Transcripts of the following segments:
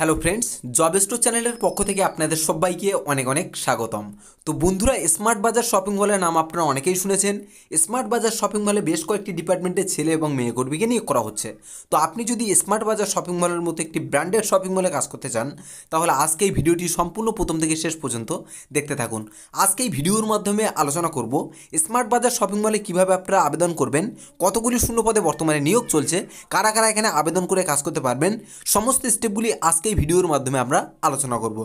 hello friends job store চ্যানেলের পক্ষ থেকে আপনাদের সবাইকে অনেক অনেক স্বাগতম তো বন্ধুরা স্মার্ট বাজার শপিং মলের নাম আপনারা অনেকেই শুনেছেন স্মার্ট বাজার শপিং মলে বেশ কয়েকটি ডিপার্টমেন্টের ছেলে এবং মেয়ে কর্মীকে নিয়োগ করা হচ্ছে তো আপনি যদি স্মার্ট বাজার শপিং মলের মতো একটি ব্র্যান্ডের শপিং মলে কাজ করতে চান তাহলে আজকে এই ভিডিওটি সম্পূর্ণ প্রথম থেকে শেষ পর্যন্ত দেখতে থাকুন আজকে এই ভিডিওর মাধ্যমে আলোচনা করব স্মার্ট বাজার শপিং মলে কীভাবে আপনারা আবেদন করবেন কতগুলি শূন্য পদে বর্তমানে নিয়োগ চলছে কারা কারা এখানে আবেদন করে কাজ করতে পারবেন সমস্ত স্টেপগুলি আজকে আজকে ভিডিওর মাধ্যমে আমরা আলোচনা করব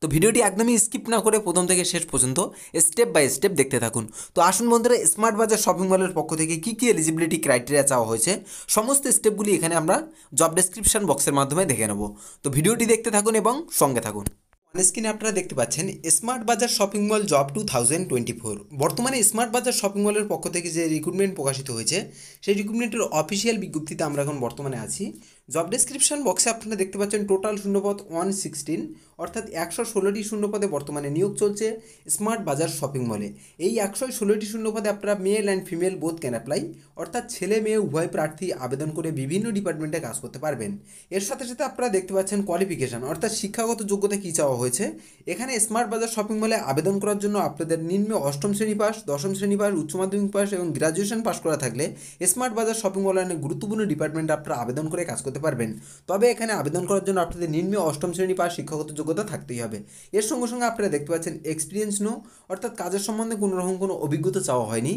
তো ভিডিওটি একদমই স্কিপ না করে প্রথম থেকে শেষ পর্যন্ত স্টেপ বাই স্টেপ দেখতে থাকুন তো আসুন বন্ধুরা স্মার্ট বাজার শপিং মলের পক্ষ থেকে কী কী এলিজিবিলিটি ক্রাইটেরিয়া চাওয়া হয়েছে সমস্ত স্টেপগুলি এখানে আমরা জব ডেসক্রিপশন বক্সের মাধ্যমে দেখে নেব তো ভিডিওটি দেখতে থাকুন এবং সঙ্গে থাকুন স্ক্রিনে আপনারা দেখতে পাচ্ছেন smart Bazaar shopping mall job two thousand twenty four বর্তমানে স্মার্ট বাজার শপিং মলের পক্ষ থেকে যে রিক্রুটমেন্ট প্রকাশিত হয়েছে সেই রিক্রুটমেন্টের অফিসিয়াল বিজ্ঞপ্তিতে আমরা এখন বর্তমানে আছি জব ডেসক্রিপশন বক্সে আপনারা দেখতে পাচ্ছেন টোটাল শূন্যপদ ওয়ান সিক্সটিন অর্থাৎ একশো ষোলোটি শূন্যপদে বর্তমানে নিয়োগ চলছে স্মার্ট বাজার শপিং মলে এই একশো ষোলোটি শূন্যপদে আপনারা male and female both can apply অর্থাৎ ছেলে মেয়ে উভয় প্রার্থী আবেদন করে বিভিন্ন ডিপার্টমেন্টে কাজ করতে পারবেন এর সাথে সাথে আপনারা দেখতে পাচ্ছেন কোয়ালিফিকেশান অর্থাৎ শিক্ষাগত যোগ্যতা কী চাওয়া হয়েছে এখানে স্মার্ট বাজার শপিং মলে আবেদন করার জন্য আপনাদের নিম্ন অষ্টম শ্রেণী পাস দশম শ্রেণী পাস উচ্চ মাধ্যমিক পাস এবং গ্রাজুয়েশন পাস করা থাকলে স্মার্ট বাজার শপিং মলে অনেক গুরুত্বপূর্ণ ডিপার্টমেন্টে আপনারা আবেদন করে কাজ করতে করতে পারবেন তবে এখানে আবেদন করার জন্য আপনাদের নিম্ন অষ্টম শ্রেণী পাস শিক্ষাগত যোগ্যতা থাকতেই হবে এর সঙ্গে সঙ্গে আপনারা দেখতে পাচ্ছেন এক্সপিরিয়েন্স নো অর্থাৎ কাজের সম্বন্ধে কোনো রকম কোনো অভিজ্ঞতা চাওয়া হয়নি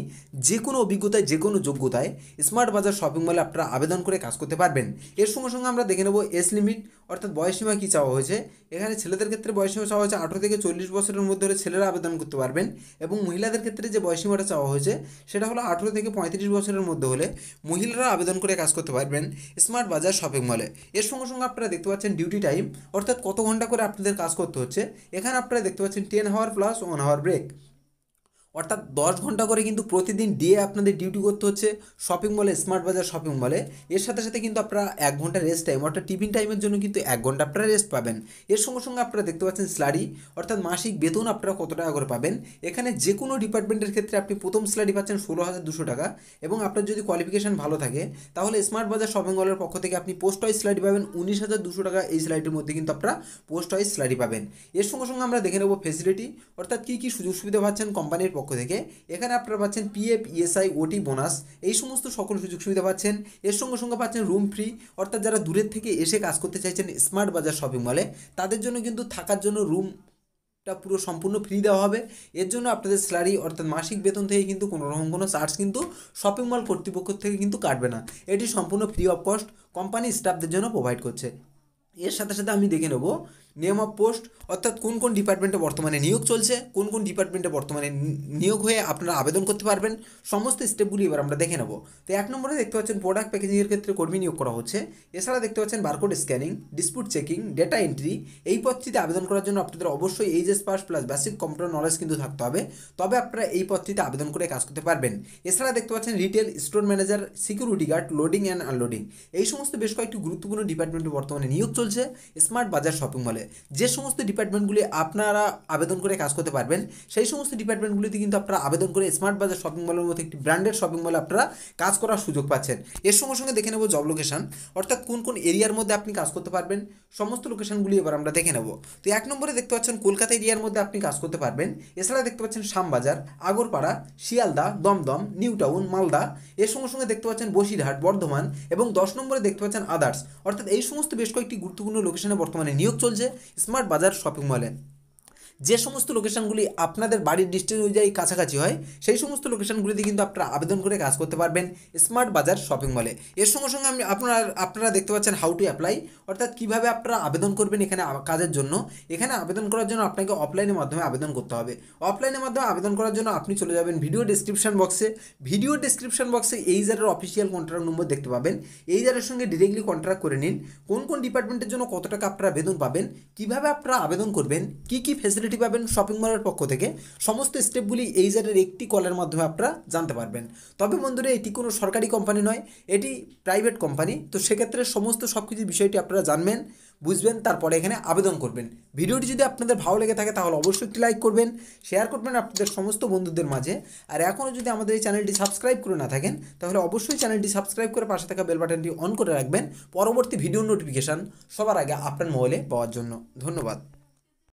যে কোনো অভিজ্ঞতায় যে কোনো যোগ্যতায় স্মার্ট বাজার শপিং মলে আপনারা আবেদন করে কাজ করতে পারবেন এর সঙ্গে সঙ্গে আমরা দেখে নেব এস লিমিট অর্থাৎ বয়সসীমা কী চাওয়া হয়েছে এখানে ছেলেদের ক্ষেত্রে বয়সসীমা চাওয়া হয়েছে আঠেরো থেকে চল্লিশ বছরের মধ্যে হলে ছেলেরা আবেদন করতে পারবেন এবং মহিলাদের ক্ষেত্রে যে বয়সসীমাটা চাওয়া হয়েছে সেটা হলো আঠেরো থেকে পঁয়ত্রিশ বছরের মধ্যে হলে মহিলারা আবেদন করে কাজ করতে পারবেন স্মার্ট বাজার শপিং মলে এর সঙ্গে সঙ্গে আপনারা দেখতে পাচ্ছেন ডিউটি টাইম অর্থাৎ কত ঘন্টা করে আপনাদের কাজ করতে হচ্ছে এখানে আপনারা দেখতে পাচ্ছেন ten hour plus one hour break অর্থাৎ দশ ঘন্টা করে কিন্তু প্রতিদিন ডে আপনাদের ডিউটি করতে হচ্ছে শপিং মলে স্মার্ট বাজার শপিং মলে এর সাথে সাথে কিন্তু আপনারা এক ঘন্টা রেস্ট টাইম অর্থাৎ টিফিন টাইমের জন্য কিন্তু এক ঘন্টা আপনারা রেস্ট পাবেন এর সঙ্গে সঙ্গে আপনারা দেখতে পাচ্ছেন স্ল্যারি অর্থাৎ মাসিক বেতন আপনারা কত টাকা করে পাবেন এখানে যে কোনো ডিপার্টমেন্টের ক্ষেত্রে আপনি প্রথম স্ল্যারি পাচ্ছেন ষোলো হাজার দুশো টাকা এবং আপনার যদি কোয়ালিফিকেশান ভালো থাকে তাহলে স্মার্ট বাজার শপিং মলের পক্ষ থেকে আপনি পোস্ট ওয়াইজ স্ল্যারি পাবেন উনিশ হাজার দুশো টাকা এই স্ল্যারিটির মধ্যে কিন্তু আপনারা পোস্ট ওয়াইজ স্ল্যারি পাবেন এর সঙ্গে সঙ্গে আমরা দেখে নেব ফেসিলিটি অর্থাৎ কী কী সুযোগ সুবিধা পাচ্ছেন কোম্পানির পক্ষ পক্ষ থেকে এখানে আপনারা পাচ্ছেন পিএফ ইএসআই ওটি বোনাস এই সমস্ত সকল সুযোগ সুবিধা পাচ্ছেন এর সঙ্গে সঙ্গে পাচ্ছেন রুম ফ্রি অর্থাৎ যারা দূরের থেকে এসে কাজ করতে চাইছেন স্মার্ট বাজার শপিং মলে তাদের জন্য কিন্তু থাকার জন্য রুম টা পুরো সম্পূর্ণ ফ্রি দেওয়া হবে এর জন্য আপনাদের স্যালারি অর্থাৎ মাসিক বেতন থেকে কিন্তু কোনো রকম কোনো চার্জ কিন্তু শপিং মল কর্তৃপক্ষ থেকে কিন্তু কাটবে না এটি সম্পূর্ণ ফ্রি অফ কস্ট কোম্পানি স্টাফদের জন্য প্রোভাইড করছে এর সাথে সাথে আমি দেখে নেবো নেম অফ পোস্ট অর্থাৎ কোন কোন ডিপার্টমেন্টে বর্তমানে নিয়োগ চলছে কোন কোন ডিপার্টমেন্টে বর্তমানে নিয়োগ হয়ে আপনারা আবেদন করতে পারবেন সমস্ত স্টেপগুলি এবার আমরা দেখে নেব তো এক নম্বরে দেখতে পাচ্ছেন প্রোডাক্ট প্যাকেজিংয়ের ক্ষেত্রে কর্মী নিয়োগ করা হচ্ছে এছাড়া দেখতে পাচ্ছেন barcode scanning dispute checking data entry এই পদটিতে আবেদন করার জন্য আপনাদের অবশ্যই HS pass plus basic computer knowledge কিন্তু থাকতে হবে তবে আপনারা এই পদটিতে আবেদন করে কাজ করতে পারবেন এছাড়া দেখতে পাচ্ছেন retail store manager security guard loading and unloading এই সমস্ত বেশ কয়েকটি গুরুত্বপূর্ণ ডিপার্টমেন্টে বর্তমানে নিয়োগ চলছে স্মার্ট বাজার শপিং মলে যে সমস্ত ডিপার্টমেন্টগুলি আপনারা আবেদন করে কাজ করতে পারবেন সেই সমস্ত ডিপার্টমেন্টগুলিতে কিন্তু আপনারা আবেদন করে স্মার্ট বাজার শপিং মলের মতো একটি ব্র্যান্ডেড শপিং মলে আপনারা কাজ করার সুযোগ পাচ্ছেন এর সঙ্গে সঙ্গে দেখে নেব জব লোকেশান অর্থাৎ কোন কোন এরিয়ার মধ্যে আপনি কাজ করতে পারবেন সমস্ত লোকেশানগুলি এবার আমরা দেখে নেব তো এক নম্বরে দেখতে পাচ্ছেন কলকাতা এরিয়ার মধ্যে আপনি কাজ করতে পারবেন এছাড়া দেখতে পাচ্ছেন শামবাজার আগরপাড়া শিয়ালদা দমদম নিউ টাউন মালদা এর সঙ্গে সঙ্গে দেখতে পাচ্ছেন বসিরহাট বর্ধমান এবং দশ নম্বরে দেখতে পাচ্ছেন আদার্স অর্থাৎ এই সমস্ত বেশ কয়েকটি গুরুত্বপূর্ণ লোকেশনে বর্তমানে নিয়োগ চলছে स्मार्ट बजार शॉपिंग मॉल है যে সমস্ত লোকেশানগুলি আপনাদের বাড়ির ডিস্টেন্স অনুযায়ী কাছাকাছি হয় সেই সমস্ত লোকেশানগুলিতে কিন্তু আপনারা আবেদন করে কাজ করতে পারবেন স্মার্ট বাজার শপিং মলে এর সঙ্গে সঙ্গে আমি আপনারা আপনারা দেখতে পাচ্ছেন হাউ টু অ্যাপ্লাই অর্থাৎ কীভাবে আপনারা আবেদন করবেন এখানে কাজের জন্য এখানে আবেদন করার জন্য আপনাকে অফলাইনের মাধ্যমে আবেদন করতে হবে অফলাইনের মাধ্যমে আবেদন করার জন্য আপনি চলে যাবেন ভিডিও ডিসক্রিপশান বক্সে ভিডিও ডিসক্রিপশান বক্সে এই জারের অফিসিয়াল কন্ট্রাক্ট নম্বর দেখতে পাবেন এই জারের সঙ্গে ডিরেক্টলি কন্ট্রাক্ট করে নিন কোন কোন ডিপার্টমেন্টের জন্য কত টাকা আপনারা আবেদন পাবেন কীভাবে আপনারা আবেদন করবেন কী কী ফেসিলিটি ভিডিওটি পাবেন শপিং মলের পক্ষ থেকে সমস্ত স্টেপগুলি এই জারের একটি কলের মাধ্যমে আপনারা জানতে পারবেন তবে বন্ধুরা এটি কোনো সরকারি কোম্পানি নয় এটি প্রাইভেট কোম্পানি তো সেক্ষেত্রে সমস্ত সব কিছু বিষয়টি আপনারা জানবেন বুঝবেন তারপরে এখানে আবেদন করবেন ভিডিওটি যদি আপনাদের ভালো লেগে থাকে তাহলে অবশ্যই একটি লাইক করবেন শেয়ার করবেন আপনাদের সমস্ত বন্ধুদের মাঝে আর এখনও যদি আমাদের এই চ্যানেলটি সাবস্ক্রাইব করে না থাকেন তাহলে অবশ্যই চ্যানেলটি সাবস্ক্রাইব করে পাশে থাকা বেল বাটনটি অন করে রাখবেন পরবর্তী ভিডিও নোটিফিকেশান সবার আগে আপনার মোবাইলে পাওয়ার জন্য ধন্যবাদ